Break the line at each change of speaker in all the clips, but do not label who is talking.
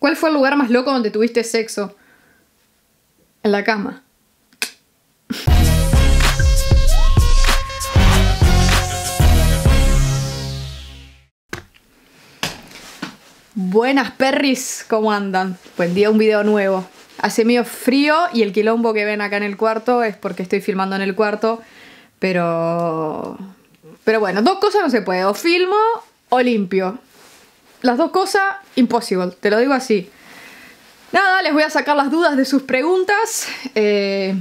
¿Cuál fue el lugar más loco donde tuviste sexo? En la cama. Buenas perris, ¿cómo andan? Buen día, un video nuevo. Hace medio frío y el quilombo que ven acá en el cuarto es porque estoy filmando en el cuarto, pero... Pero bueno, dos cosas no se puede, o filmo o limpio las dos cosas, imposible, te lo digo así. Nada, les voy a sacar las dudas de sus preguntas. Eh,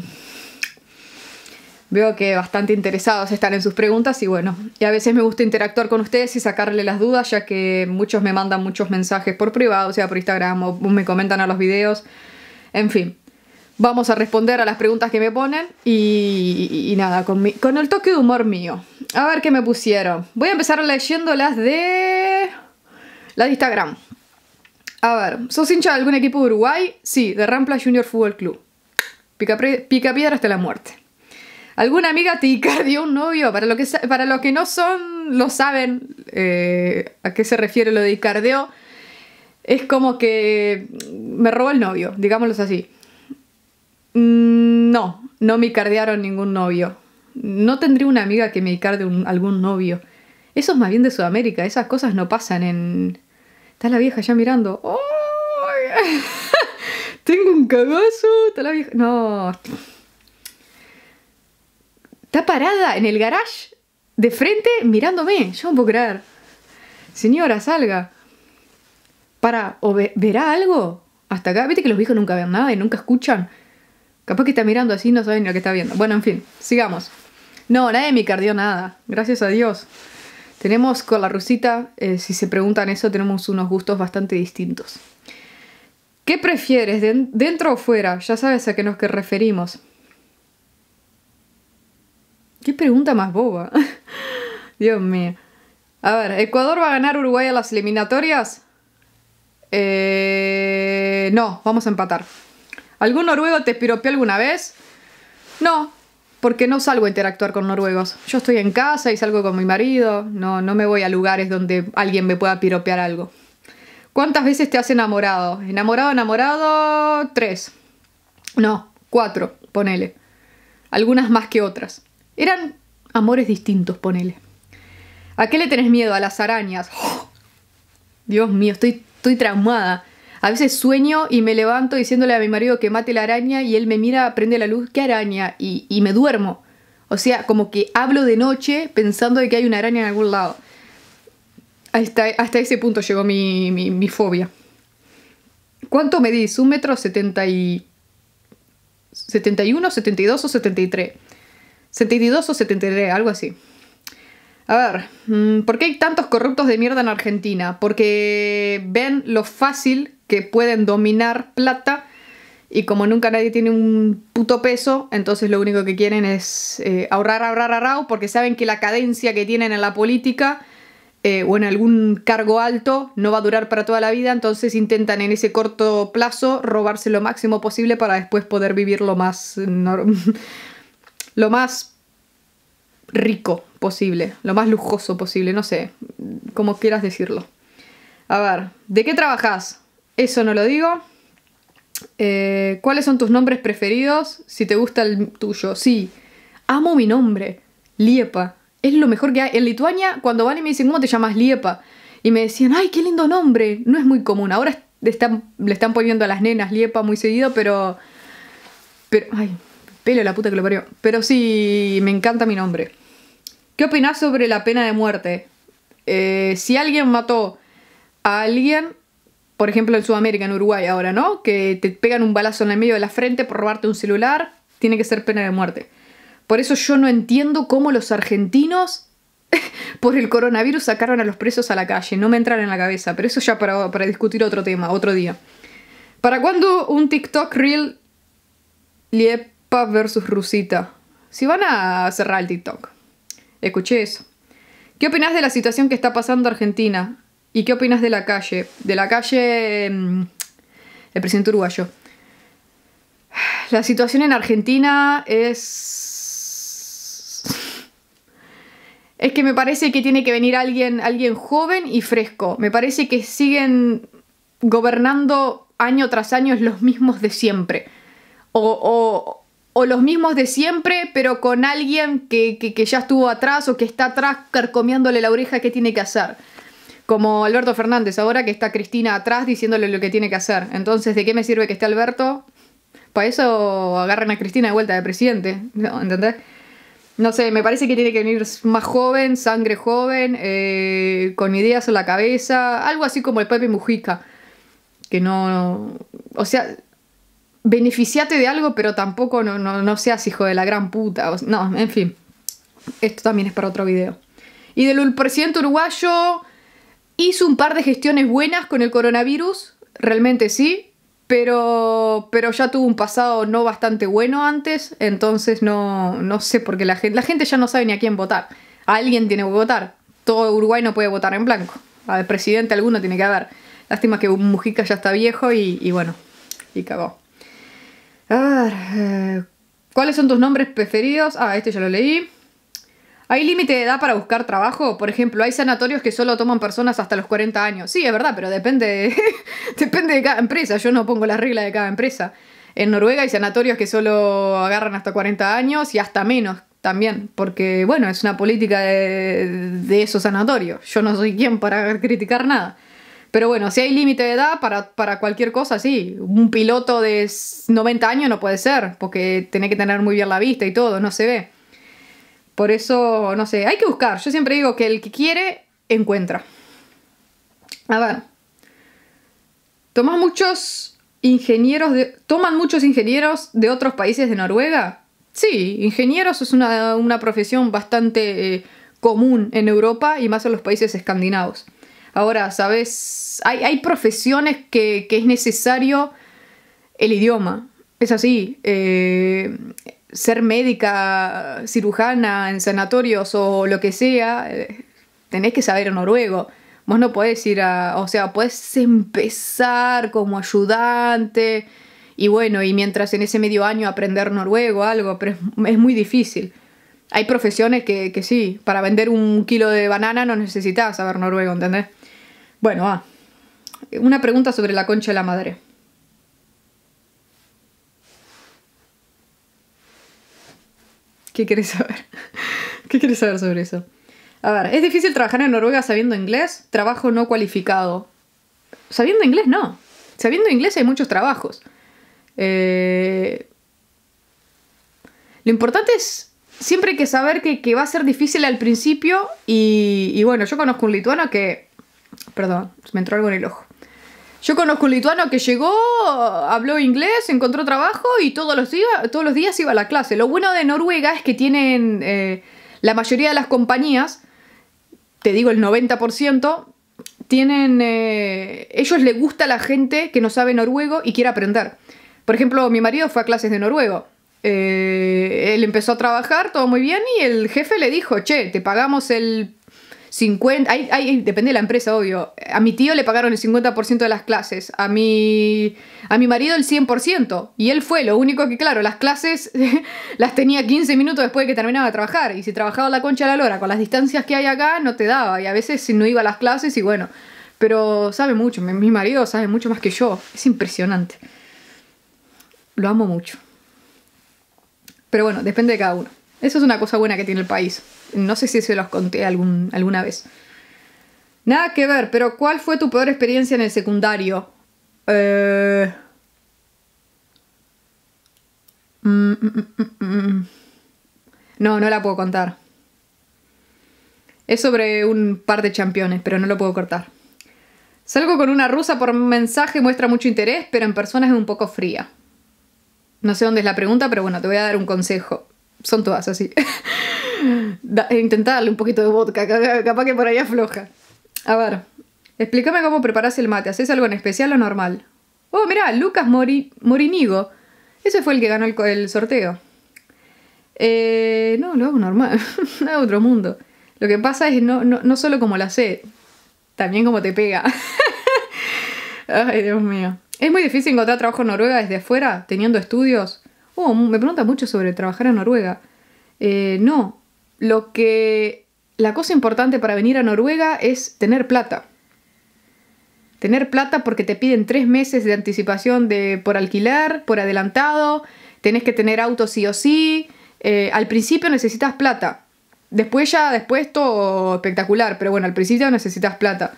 veo que bastante interesados están en sus preguntas y bueno, y a veces me gusta interactuar con ustedes y sacarle las dudas, ya que muchos me mandan muchos mensajes por privado, sea, por Instagram, o me comentan a los videos. En fin, vamos a responder a las preguntas que me ponen y, nada, con, con el toque de humor mío. A ver qué me pusieron. Voy a empezar leyendo las de... La de Instagram. A ver, ¿sos hincha de algún equipo de Uruguay? Sí, de Rampla Junior Fútbol Club. Pica, hasta la muerte. ¿Alguna amiga te icardió un novio? Para los que, para que no son, lo saben eh, a qué se refiere lo de icardeo. Es como que me robó el novio, digámoslo así. Mm, no, no me icardearon ningún novio. No tendría una amiga que me icarde algún novio. Eso es más bien de Sudamérica, esas cosas no pasan en, Está la vieja ya mirando. ¡Oh! Tengo un cagazo. Está la vieja. No. Está parada en el garage de frente mirándome. Yo no puedo creer. Señora, salga. Para, o verá algo. Hasta acá, viste que los viejos nunca ven nada y nunca escuchan. Capaz que está mirando así y no saben lo que está viendo. Bueno, en fin, sigamos. No, nadie me cardió nada. Gracias a Dios. Tenemos con la rusita, eh, si se preguntan eso, tenemos unos gustos bastante distintos. ¿Qué prefieres, dentro o fuera? Ya sabes a qué nos que referimos. ¿Qué pregunta más boba? Dios mío. A ver, ¿Ecuador va a ganar Uruguay a las eliminatorias? Eh, no, vamos a empatar. ¿Algún noruego te piropeó alguna vez? No, porque no salgo a interactuar con noruegos? Yo estoy en casa y salgo con mi marido, no, no me voy a lugares donde alguien me pueda piropear algo. ¿Cuántas veces te has enamorado? Enamorado, enamorado, tres. No, cuatro, ponele. Algunas más que otras. Eran amores distintos, ponele. ¿A qué le tenés miedo? A las arañas. Dios mío, estoy, estoy traumada. A veces sueño y me levanto diciéndole a mi marido que mate la araña y él me mira, prende la luz, ¿qué araña? Y, me duermo. O sea, como que hablo de noche pensando de que hay una araña en algún lado. Hasta, ese punto llegó mi, mi fobia. ¿Cuánto medís? ¿Un metro setenta y... 71, 72 o 73? 72 o 73, algo así. A ver, mm, ¿por qué hay tantos corruptos de mierda en Argentina? Porque ven lo fácil que pueden dominar plata y como nunca nadie tiene un puto peso, entonces lo único que quieren es eh, ahorrar, ahorrar, ahorrar, porque saben que la cadencia que tienen en la política eh, o en algún cargo alto no va a durar para toda la vida, entonces intentan en ese corto plazo robarse lo máximo posible para después poder vivir lo más, lo más rico posible, lo más lujoso posible, no sé, como quieras decirlo. A ver, ¿de qué trabajas? Eso no lo digo. Eh, ¿Cuáles son tus nombres preferidos? Si te gusta el tuyo. Sí, amo mi nombre. Liepa. Es lo mejor que hay. En Lituania, cuando van y me dicen, ¿cómo te llamas Liepa? Y me decían, ¡ay, qué lindo nombre! No es muy común. Ahora le están poniendo a las nenas Liepa muy seguido, pero. Pero. ¡Ay! Pelo la puta que lo parió. Pero sí, me encanta mi nombre. ¿Qué opinas sobre la pena de muerte? Eh, si alguien mató a alguien por ejemplo, en Sudamérica, en Uruguay ahora, ¿no? Que te pegan un balazo en el medio de la frente por robarte un celular, tiene que ser pena de muerte. Por eso yo no entiendo cómo los argentinos por el coronavirus sacaron a los presos a la calle. No me entran en la cabeza, pero eso ya para, discutir otro tema, otro día. ¿Para cuándo un TikTok real? Liepa versus Rusita? Si van a cerrar el TikTok. Escuché eso. ¿Qué opinás de la situación que está pasando Argentina? ¿Y qué opinas de la calle? De la calle, mm, el presidente uruguayo. La situación en Argentina es... Es que me parece que tiene que venir alguien, alguien joven y fresco. Me parece que siguen gobernando año tras año los mismos de siempre. O, los mismos de siempre, pero con alguien que, ya estuvo atrás o que está atrás carcomiéndole la oreja que tiene que hacer. Como Alberto Fernández, ahora que está Cristina atrás diciéndole lo que tiene que hacer. Entonces, ¿de qué me sirve que esté Alberto? Para eso agarran a Cristina de vuelta de presidente, ¿no? ¿entendés? No sé, me parece que tiene que venir más joven, sangre joven, eh, con ideas en la cabeza, algo así como el Pepe Mujica. Que no. O sea, beneficiate de algo, pero tampoco no, seas hijo de la gran puta. no, en fin. Esto también es para otro video. Y del presidente uruguayo, Hizo un par de gestiones buenas con el coronavirus, realmente sí, pero, pero ya tuvo un pasado no bastante bueno antes, entonces no, sé por qué la gente, la gente ya no sabe ni a quién votar. alguien tiene que votar. Todo Uruguay no puede votar en blanco. Al presidente alguno tiene que haber. Lástima que Mujica ya está viejo y, bueno, y cagó. Eh, ¿Cuáles son tus nombres preferidos? Ah, este ya lo leí. ¿Hay límite de edad para buscar trabajo? Por ejemplo, hay sanatorios que solo toman personas hasta los 40 años. Sí, es verdad, pero depende de, depende de cada empresa. Yo no pongo las reglas de cada empresa. En Noruega hay sanatorios que solo agarran hasta 40 años y hasta menos también, porque bueno, es una política de, esos sanatorios. Yo no soy quien para criticar nada. Pero bueno, si hay límite de edad para, para, cualquier cosa, sí. Un piloto de 90 años no puede ser, porque tiene que tener muy bien la vista y todo, no se ve. Por eso, no sé, hay que buscar. Yo siempre digo que el que quiere, encuentra. A ver. muchos ingenieros de, ¿Toman muchos ingenieros de otros países de Noruega? Sí, ingenieros es una, profesión bastante eh, común en Europa y más en los países escandinavos. Ahora, ¿sabes? Hay, profesiones que, que, es necesario el idioma. Es así. Eh, ser médica, cirujana en sanatorios o lo que sea, eh, tenés que saber noruego. Vos no podés ir a, o sea, podés empezar como ayudante y bueno, y mientras en ese medio año aprender noruego, algo, pero es, muy difícil. Hay profesiones que, sí, para vender un kilo de banana no necesitas saber noruego, ¿entendés? Bueno, ah, una pregunta sobre la concha de la madre. ¿Qué quieres saber? ¿Qué quieres saber sobre eso? A ver, ¿es difícil trabajar en Noruega sabiendo inglés? Trabajo no cualificado. Sabiendo inglés, no. Sabiendo inglés hay muchos trabajos. Eh, lo importante es siempre hay que saber que, va a ser difícil al principio y, y bueno, yo conozco un lituano que... Perdón, me entró algo en el ojo. Yo conozco un lituano que llegó, habló inglés, encontró trabajo y todos los días, todos los días iba a la clase. Lo bueno de Noruega es que tienen eh, la mayoría de las compañías, te digo el 90%, tienen. Eh, ellos les gusta a la gente que no sabe noruego y quiere aprender. Por ejemplo, mi marido fue a clases de noruego. Eh, él empezó a trabajar, todo muy bien, y el jefe le dijo, che, te pagamos el 50, depende de la empresa, obvio. A mi tío le pagaron el 50% de las clases, a mi, a mi marido el 100%, y él fue, lo único que, claro, las clases las tenía 15 minutos después de que terminaba de trabajar, y si trabajaba la concha de la lora, con las distancias que hay acá, no te daba, y a veces no iba a las clases, y bueno, pero sabe mucho, mi marido sabe mucho más que yo, es impresionante. Lo amo mucho. Pero bueno, depende de cada uno. Eso es una cosa buena que tiene el país. No sé si se los conté algún, alguna vez. Nada que ver, pero ¿cuál fue tu peor experiencia en el secundario? Eh, mm, mm, mm, no, no la puedo contar. Es sobre un par de campeones, pero no lo puedo cortar. Salgo con una rusa por mensaje, muestra mucho interés, pero en persona es un poco fría. No sé dónde es la pregunta, pero bueno, te voy a dar un consejo son todas así. Intentarle un poquito de vodka, capaz que por ahí afloja. A ver, explícame cómo preparas el mate. ¿Haces algo en especial o normal? Oh, mirá, Lucas Morinigo. Ese fue el que ganó el, sorteo. Eh, no, lo hago normal. Nada otro mundo. Lo que pasa es no, no, no solo como la sé, también como te pega. Ay, Dios mío. ¿Es muy difícil encontrar trabajo en Noruega desde afuera, teniendo estudios? Oh, me pregunta mucho sobre trabajar en Noruega. Eh, no, lo que... La cosa importante para venir a Noruega es tener plata. Tener plata porque te piden tres meses de anticipación de, por alquiler, por adelantado, tenés que tener auto sí o sí. Eh, al principio necesitas plata. Después ya, después todo espectacular, pero bueno, al principio necesitas plata.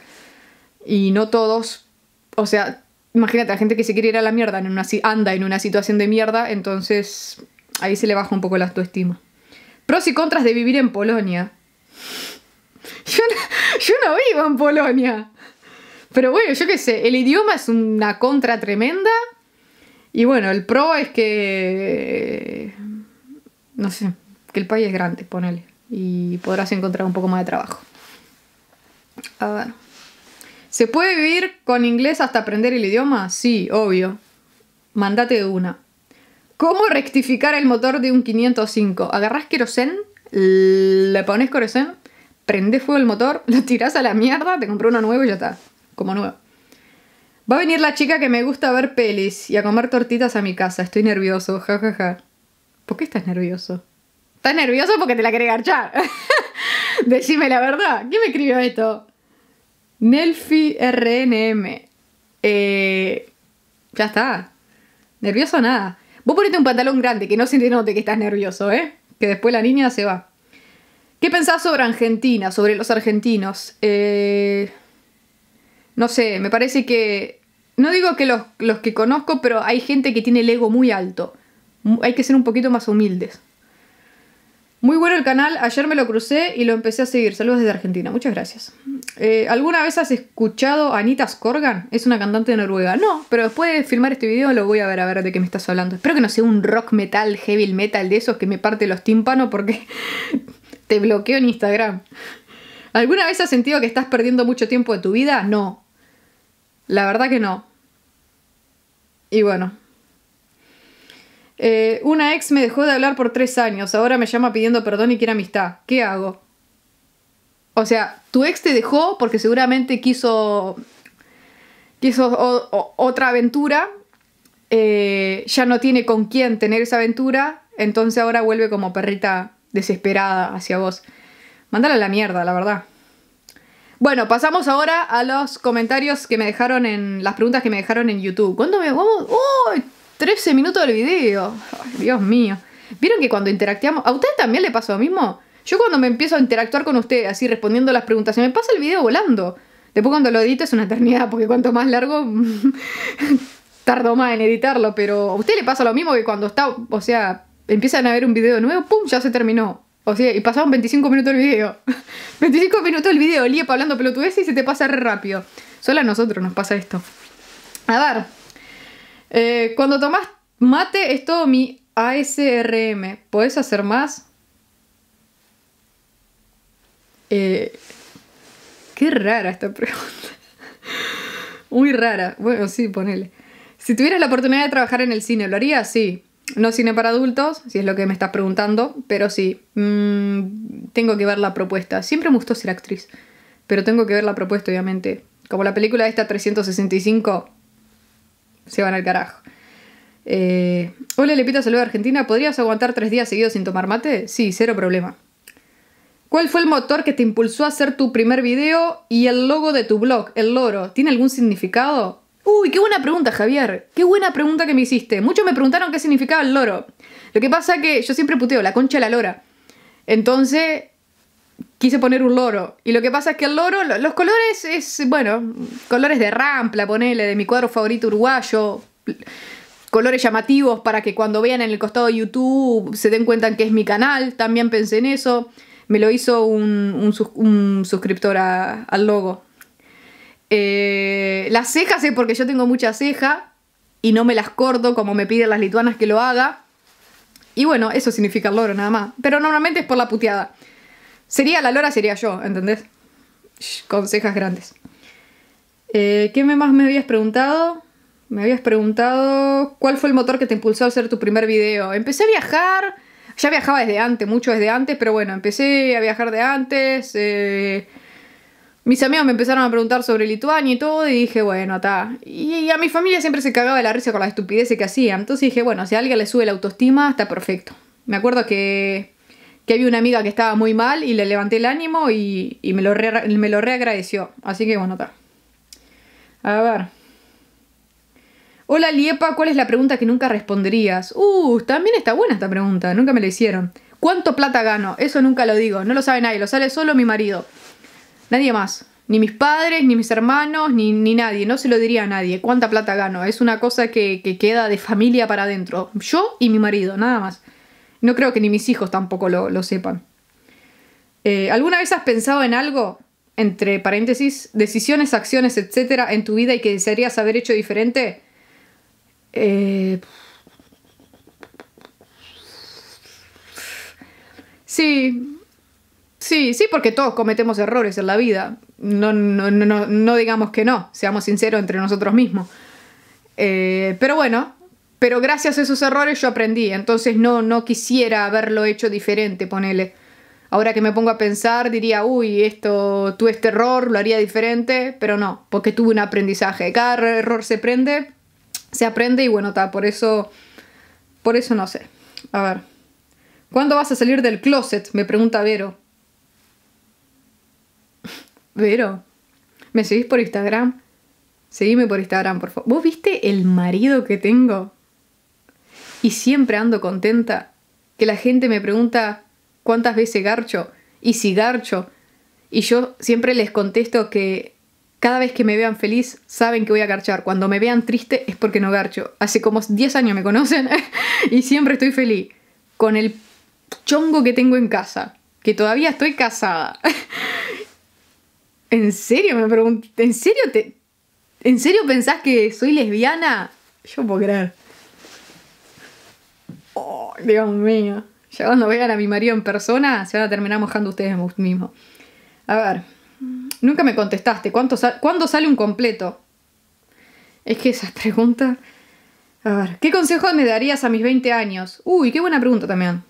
Y no todos, o sea, imagínate, la gente que se quiere ir a la mierda en una, anda en una situación de mierda, entonces ahí se le baja un poco la autoestima. Pros y contras de vivir en Polonia. Yo no, yo no vivo en Polonia. Pero bueno, yo qué sé, el idioma es una contra tremenda. Y bueno, el pro es que. No sé, que el país es grande, ponele. Y podrás encontrar un poco más de trabajo. A ¿Se puede vivir con inglés hasta aprender el idioma? Sí, obvio. Mandate una. ¿Cómo rectificar el motor de un 505? Agarrás kerosene? le pones querosén, ¿Prendes fuego el motor, lo tirás a la mierda, te compré uno nuevo y ya está. Como nuevo. Va a venir la chica que me gusta ver pelis y a comer tortitas a mi casa. Estoy nervioso, jajaja. Ja, ja. ¿Por qué estás nervioso? Estás nervioso porque te la quiere garchar. Decime la verdad. ¿Quién me escribió esto? Nelfi RNM. Eh, ya está. Nervioso nada. Vos ponete un pantalón grande que no se note que estás nervioso, ¿eh? Que después la niña se va. ¿Qué pensás sobre Argentina, sobre los argentinos? Eh, no sé, me parece que... No digo que los, los que conozco, pero hay gente que tiene el ego muy alto. Hay que ser un poquito más humildes. Muy bueno el canal, ayer me lo crucé y lo empecé a seguir. Saludos desde Argentina, muchas gracias. Eh, ¿Alguna vez has escuchado a Anita Skorgan? Es una cantante de Noruega. No, pero después de filmar este video lo voy a ver a ver de qué me estás hablando. Espero que no sea un rock metal, heavy metal de esos que me parte los tímpanos porque te bloqueo en Instagram. ¿Alguna vez has sentido que estás perdiendo mucho tiempo de tu vida? No. La verdad que no. Y bueno, eh, una ex me dejó de hablar por tres años, ahora me llama pidiendo perdón y quiere amistad. ¿Qué hago? O sea, tu ex te dejó porque seguramente quiso, quiso otra aventura, eh, ya no tiene con quién tener esa aventura, entonces ahora vuelve como perrita desesperada hacia vos. Mándala a la mierda, la verdad. Bueno, pasamos ahora a los comentarios que me dejaron en. las preguntas que me dejaron en YouTube. ¿Cuándo me.? ¡Uy! 13 minutos del video. Ay, Dios mío. ¿Vieron que cuando interactuamos... ¿A ustedes también le pasó lo mismo? Yo cuando me empiezo a interactuar con ustedes, así respondiendo las preguntas, se me pasa el video volando. Después cuando lo edito es una eternidad, porque cuanto más largo, tardo más en editarlo. Pero a usted le pasa lo mismo que cuando está, o sea, empiezan a ver un video nuevo, ¡pum! Ya se terminó. O sea, y pasaron 25 minutos el video. 25 minutos el video, Liepa hablando pelotudez y se te pasa re rápido. Solo a nosotros nos pasa esto. A ver, eh, cuando tomas mate es todo mi ASRM. Puedes hacer más? Eh, qué rara esta pregunta. Muy rara. Bueno, sí, ponele. Si tuvieras la oportunidad de trabajar en el cine, ¿lo haría Sí. No cine para adultos, si es lo que me estás preguntando, pero sí. Mm, tengo que ver la propuesta. Siempre me gustó ser actriz, pero tengo que ver la propuesta, obviamente. Como la película esta 365, se van al carajo. Eh, hola, Lepita, saludo a Argentina. ¿Podrías aguantar tres días seguidos sin tomar mate? Sí, cero problema. ¿Cuál fue el motor que te impulsó a hacer tu primer video y el logo de tu blog, el loro? ¿Tiene algún significado? Uy, qué buena pregunta, Javier. Qué buena pregunta que me hiciste. Muchos me preguntaron qué significaba el loro. Lo que pasa es que yo siempre puteo la concha de la lora. Entonces, quise poner un loro. Y lo que pasa es que el loro, los colores es, bueno, colores de rampla, ponele, de mi cuadro favorito uruguayo. Colores llamativos para que cuando vean en el costado de YouTube se den cuenta que es mi canal. También pensé en eso. Me lo hizo un, suscriptor al logo. Eh, las cejas es eh, porque yo tengo mucha ceja y no me las corto como me piden las lituanas que lo haga. Y bueno, eso significa el loro nada más. Pero normalmente es por la puteada. Sería la lora, sería yo, ¿entendés? Shh, con grandes. Eh, ¿Qué más me habías preguntado? Me habías preguntado cuál fue el motor que te impulsó a hacer tu primer video. Empecé a viajar, ya viajaba desde antes, mucho desde antes, pero bueno, empecé a viajar de antes. Eh, mis amigos me empezaron a preguntar sobre Lituania y todo, y dije, bueno, está. Y, a mi familia siempre se cagaba de la risa con la estupidez que hacía. Entonces dije, bueno, si a alguien le sube la autoestima, está perfecto. Me acuerdo que que vi una amiga que estaba muy mal y le levanté el ánimo y, me, lo reagradeció. Así que bueno, está. A ver. Hola Liepa, ¿cuál es la pregunta que nunca responderías? Uh, también está buena esta pregunta, nunca me la hicieron. ¿Cuánto plata gano? Eso nunca lo digo, no lo sabe nadie, lo sabe solo mi marido. Nadie más. Ni mis padres, ni mis hermanos, ni, nadie. No se lo diría a nadie. ¿Cuánta plata gano? Es una cosa que, que queda de familia para adentro. Yo y mi marido, nada más. No creo que ni mis hijos tampoco lo, sepan. Eh, ¿Alguna vez has pensado en algo, entre paréntesis, decisiones, acciones, etcétera, en tu vida y que desearías haber hecho diferente? Eh, sí, sí, sí, porque todos cometemos errores en la vida. No, no, no, no digamos que no, seamos sinceros entre nosotros mismos. Eh, pero bueno, pero gracias a esos errores yo aprendí, entonces no, no quisiera haberlo hecho diferente, ponele. Ahora que me pongo a pensar, diría, uy, esto, tuve este error, lo haría diferente, pero no, porque tuve un aprendizaje. Cada error se prende, se aprende y bueno, está por eso, por eso no sé. A ver. ¿Cuándo vas a salir del closet? Me pregunta Vero. Vero, ¿me seguís por Instagram? Seguime por Instagram, por favor. ¿Vos viste el marido que tengo? y siempre ando contenta, que la gente me pregunta cuántas veces garcho y si garcho, y yo siempre les contesto que cada vez que me vean feliz saben que voy a garchar, cuando me vean triste es porque no garcho, hace como 10 años me conocen y siempre estoy feliz, con el chongo que tengo en casa, que todavía estoy casada. ¿En serio? Me preguntan? ¿En serio te.? ¿En serio pensás que soy lesbiana? Yo puedo creer. Dios mío. Ya cuando vean a mi marido en persona, se van a terminar mojando ustedes mismos. A ver, nunca me contestaste. ¿Cuánto ¿Cuándo sale un completo? Es que esas preguntas. A ver, ¿qué consejo me darías a mis 20 años? Uy, qué buena pregunta también.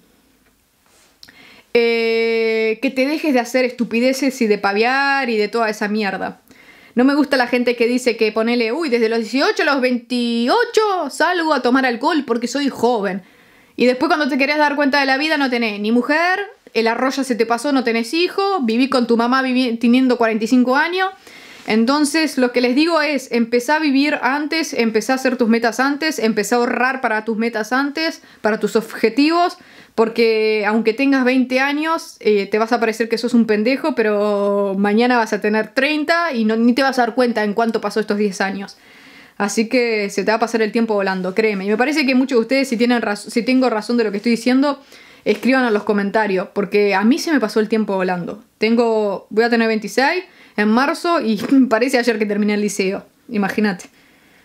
Eh, que te dejes de hacer estupideces y de paviar y de toda esa mierda. No me gusta la gente que dice que ponele, uy, desde los 18 a los 28 salgo a tomar alcohol porque soy joven. Y después cuando te querías dar cuenta de la vida no tenés ni mujer, el arroyo se te pasó, no tenés hijo, viví con tu mamá teniendo 45 años. Entonces lo que les digo es, empezá a vivir antes, empezá a hacer tus metas antes, empezá a ahorrar para tus metas antes, para tus objetivos, porque aunque tengas 20 años, eh, te vas a parecer que sos un pendejo, pero mañana vas a tener 30 y ni te vas a dar cuenta en cuánto pasó estos 10 años. Así que se te va a pasar el tiempo volando, créeme. Y me parece que muchos de ustedes, si, tengo razón de lo que estoy diciendo, escriban en los comentarios, porque a mí se me pasó el tiempo volando. Tengo, voy a tener 26 en marzo y parece ayer que terminé el liceo, imagínate.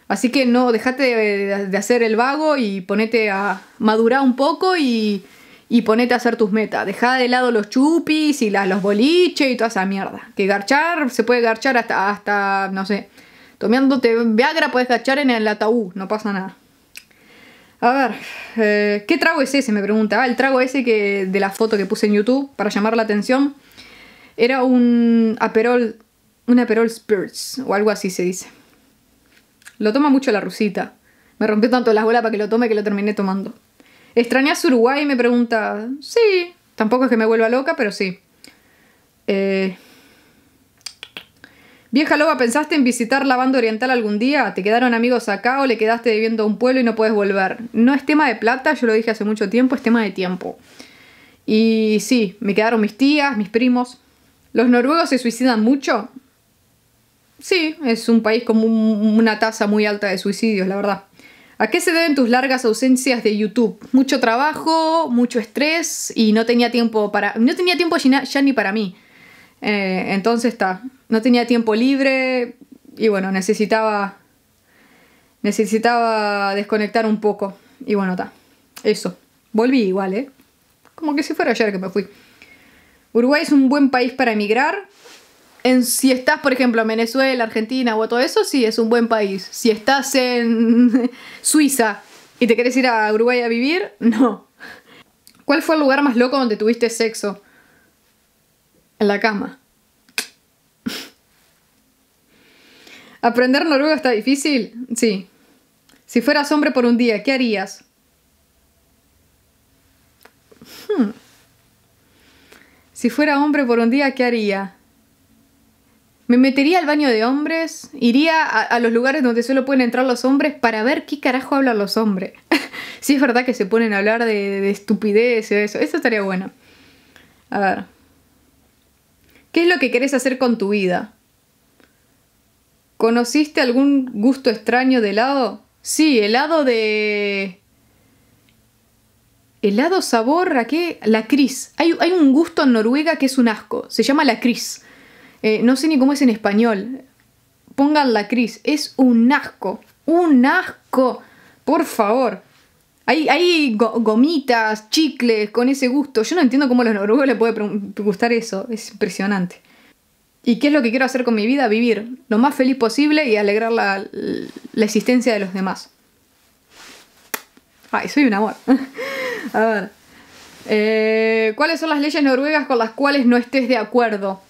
Así que no, dejate de, hacer el vago y ponete a madurar un poco y, y ponete a hacer tus metas. Deja de lado los chupis y las, los boliches y toda esa mierda. Que garchar, se puede garchar hasta, hasta no sé, Tomándote Viagra puedes cachar en el ataúd, no pasa nada. A ver, eh, ¿qué trago es ese? Me pregunta. Ah, el trago ese que, de la foto que puse en YouTube para llamar la atención. Era un Aperol, un Aperol Spirits, o algo así se dice. Lo toma mucho la rusita. Me rompió tanto las bolas para que lo tome que lo terminé tomando. ¿Extrañas Uruguay? Me pregunta. Sí, tampoco es que me vuelva loca, pero sí. Eh, Vieja loba, ¿pensaste en visitar la banda oriental algún día? ¿Te quedaron amigos acá o le quedaste viviendo a un pueblo y no puedes volver? No es tema de plata, yo lo dije hace mucho tiempo, es tema de tiempo. Y sí, me quedaron mis tías, mis primos. ¿Los noruegos se suicidan mucho? Sí, es un país con una tasa muy alta de suicidios, la verdad. ¿A qué se deben tus largas ausencias de YouTube? Mucho trabajo, mucho estrés y no tenía tiempo para. No tenía tiempo ya ni para mí. Eh, entonces está no tenía tiempo libre y bueno, necesitaba, necesitaba desconectar un poco. Y bueno, está. Eso. Volví igual, ¿eh? Como que si fuera ayer que me fui. Uruguay es un buen país para emigrar. En, si estás, por ejemplo, en Venezuela, Argentina o todo eso, sí, es un buen país. Si estás en Suiza y te querés ir a Uruguay a vivir, no. ¿Cuál fue el lugar más loco donde tuviste sexo? En la cama. ¿Aprender noruego está difícil? Sí. Si fueras hombre por un día, ¿qué harías? Hmm. Si fuera hombre por un día, ¿qué haría? Me metería al baño de hombres, iría a, los lugares donde solo pueden entrar los hombres para ver qué carajo hablan los hombres. Sí, es verdad que se ponen a hablar de, de estupidez o eso, eso estaría bueno. A ver. ¿Qué es lo que querés hacer con tu vida? ¿Conociste algún gusto extraño de helado? Sí, helado de... ¿Helado sabor a qué? la Hay, hay un gusto en Noruega que es un asco. Se llama la cris. Eh, no sé ni cómo es en español. Pongan la cris. Es un asco. Un asco. Por favor. Hay, gomitas, chicles con ese gusto. Yo no entiendo cómo a los noruegos les puede gustar eso. Es impresionante. ¿Y qué es lo que quiero hacer con mi vida? Vivir lo más feliz posible y alegrar la, existencia de los demás. Ay, soy un amor. A ver. Eh, ¿Cuáles son las leyes noruegas con las cuales no estés de acuerdo?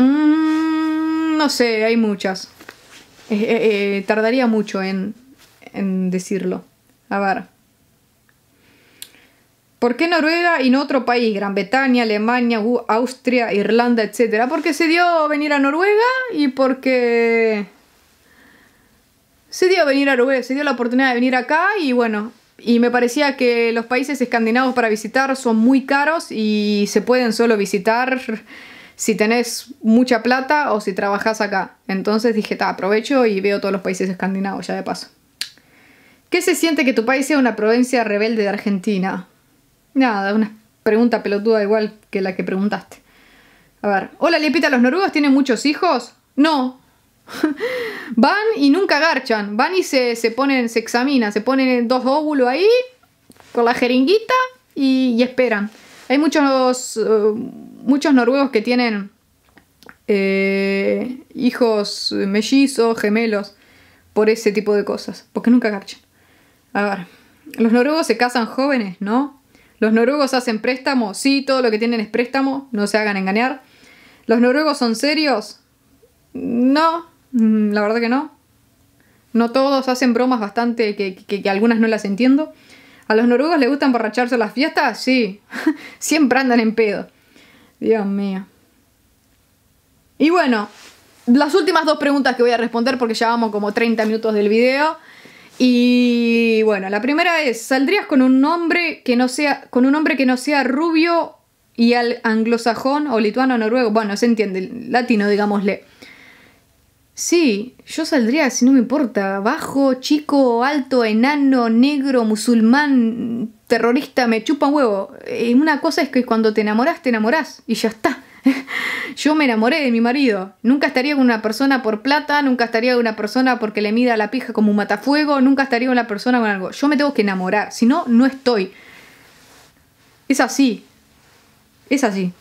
No sé, hay muchas. Eh, eh, tardaría mucho en, en decirlo. A ver. ¿Por qué Noruega y no otro país? Gran Bretaña, Alemania, Austria, Irlanda, etcétera. Porque se dio venir a Noruega y porque se dio venir a Noruega, se dio la oportunidad de venir acá y bueno, y me parecía que los países escandinavos para visitar son muy caros y se pueden solo visitar si tenés mucha plata o si trabajás acá. Entonces dije, ta, aprovecho y veo todos los países escandinavos ya de paso. ¿Qué se siente que tu país sea una provincia rebelde de Argentina? Nada, una pregunta pelotuda igual que la que preguntaste. A ver, hola Lipita, ¿los noruegos tienen muchos hijos? No. Van y nunca garchan. Van y se, ponen, se examinan, se ponen dos óvulos ahí, con la jeringuita y, esperan. Hay muchos, eh, muchos noruegos que tienen eh, hijos mellizos, gemelos, por ese tipo de cosas, porque nunca garchan. A ver, los noruegos se casan jóvenes, ¿no? Los noruegos hacen préstamo, sí, todo lo que tienen es préstamo, no se hagan engañar. ¿Los noruegos son serios? No, mm, la verdad que no. No todos hacen bromas bastante que, algunas no las entiendo. ¿A los noruegos les gusta emborracharse las fiestas? Sí, siempre andan en pedo. Dios mío. Y bueno, las últimas dos preguntas que voy a responder porque ya vamos como 30 minutos del video. Y bueno, la primera es, ¿saldrías con un hombre que no sea, con un hombre que no sea rubio y al anglosajón o lituano o noruego? Bueno, se entiende, latino, digámosle. Sí, yo saldría, si no me importa, bajo, chico, alto, enano, negro, musulmán, terrorista, me chupa huevo. Eh, una cosa es que cuando te enamoras, te enamorás y ya está. Yo me enamoré de mi marido. Nunca estaría con una persona por plata, nunca estaría con una persona porque le mida la pija como un matafuego, nunca estaría con una persona con algo. Yo me tengo que enamorar, si no, no estoy. Es así. Es así.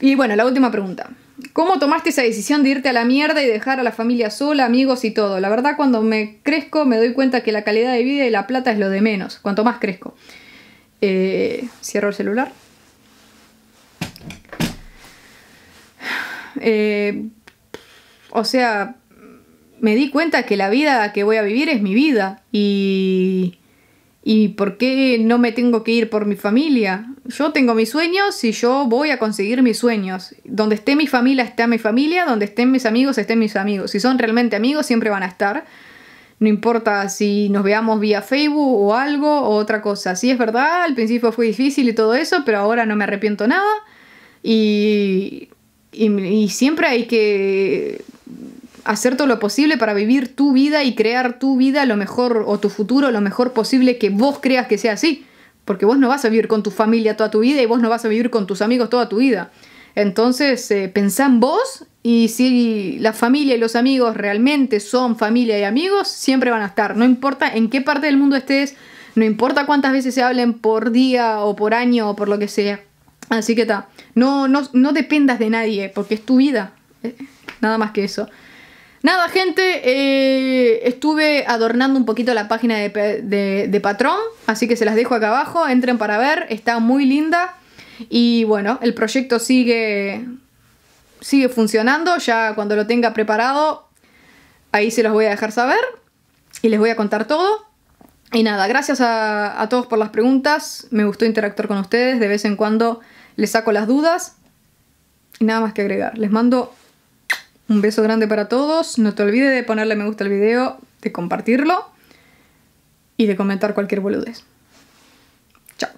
Y bueno, la última pregunta. ¿Cómo tomaste esa decisión de irte a la mierda y dejar a la familia sola, amigos y todo? La verdad, cuando me crezco me doy cuenta que la calidad de vida y la plata es lo de menos, cuanto más crezco. Eh, cierro el celular. Eh, o sea, me di cuenta que la vida que voy a vivir es mi vida y... ¿Y por qué no me tengo que ir por mi familia? Yo tengo mis sueños y yo voy a conseguir mis sueños. Donde esté mi familia, está mi familia. Donde estén mis amigos, estén mis amigos. Si son realmente amigos, siempre van a estar. No importa si nos veamos vía Facebook o algo o otra cosa. Sí es verdad, al principio fue difícil y todo eso, pero ahora no me arrepiento nada. Y y, siempre hay que hacer todo lo posible para vivir tu vida y crear tu vida lo mejor o tu futuro lo mejor posible que vos creas que sea así. Porque vos no vas a vivir con tu familia toda tu vida y vos no vas a vivir con tus amigos toda tu vida. Entonces, eh, pensá en vos y si la familia y los amigos realmente son familia y amigos, siempre van a estar. No importa en qué parte del mundo estés, no importa cuántas veces se hablen por día o por año o por lo que sea. Así que está. No, dependas de nadie, porque es tu vida. Eh, nada más que eso. Nada, gente, eh, estuve adornando un poquito la página de, Patrón, así que se las dejo acá abajo, entren para ver, está muy linda. Y bueno, el proyecto sigue, sigue funcionando, ya cuando lo tenga preparado, ahí se los voy a dejar saber y les voy a contar todo. Y nada, gracias a, a todos por las preguntas, me gustó interactuar con ustedes, de vez en cuando les saco las dudas y nada más que agregar. Les mando un beso grande para todos. No te olvides de ponerle me gusta al video, de compartirlo y de comentar cualquier boludez. Chao.